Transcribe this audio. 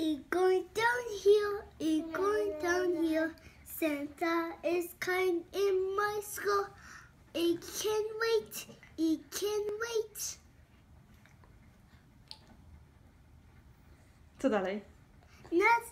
It's going downhill, it's going downhill. Santa is kind in my school. It can wait, it can wait. Co dalej? Nas